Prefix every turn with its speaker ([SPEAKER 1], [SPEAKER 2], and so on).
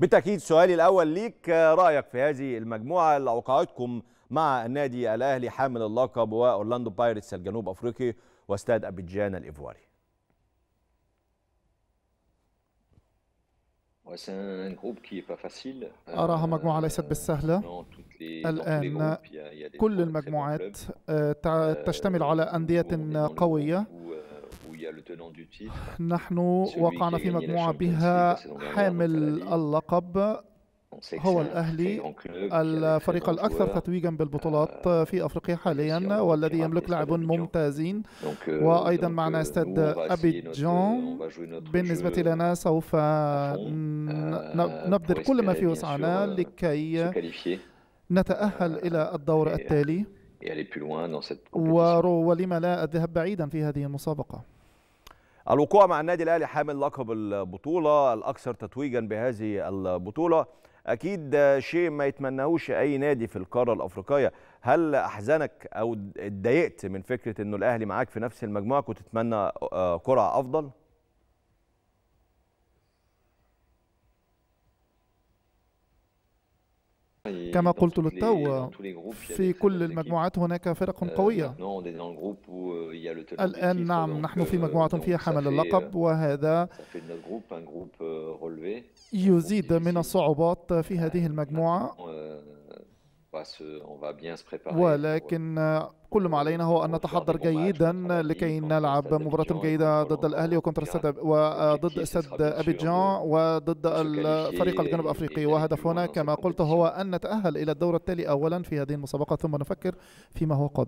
[SPEAKER 1] بالتاكيد سؤالي الاول ليك آه، رايك في هذه المجموعه اللي اوقعتكم مع النادي الاهلي حامل اللقب واورلاندو بايرتس الجنوب افريقي واستاد ابيجان الايفواري euh,
[SPEAKER 2] أراها مجموعة ليست بالسهلة الآن كل المجموعات آه، تشتمل على أندية euh, قوية نحن وقعنا في مجموعة بها حامل اللقب هو الأهلي الفريق الأكثر تتويجا بالبطولات euh, في أفريقيا حاليا والذي يملك لاعبون ممتازين euh, وأيضا معنا euh, استاد ابي جون بالنسبة لنا سوف نبذل كل ما في وسعنا لكي نتأهل إلى الدور التالي ولم لا الذهاب بعيدا في هذه المسابقة
[SPEAKER 1] الوقوع مع النادي الاهلي حامل لقب البطوله الاكثر تتويجا بهذه البطوله اكيد شيء ما يتمناهوش اي نادي في القاره الافريقيه هل احزنك او اتضايقت من فكره انه الاهلي معاك في نفس المجموعه كنت تتمنى قرعه آه، افضل كما قلت للتو في كل المجموعات هناك فرق euh, قوية euh, الآن نعم نحن في euh, مجموعة فيها حمل اللقب وهذا
[SPEAKER 2] يزيد من الصعوبات في هذه المجموعة
[SPEAKER 1] ولكن
[SPEAKER 2] euh, آه، كل ما علينا هو أن نتحضر جيدا لكي نلعب مباراة جيدة ضد الأهلي وكونتر سد وضد سد أبيجان وضد الفريق الجنوب أفريقي وهدفنا كما قلت هو أن نتأهل إلى الدور التالي أولا في هذه المسابقة ثم نفكر فيما هو قادم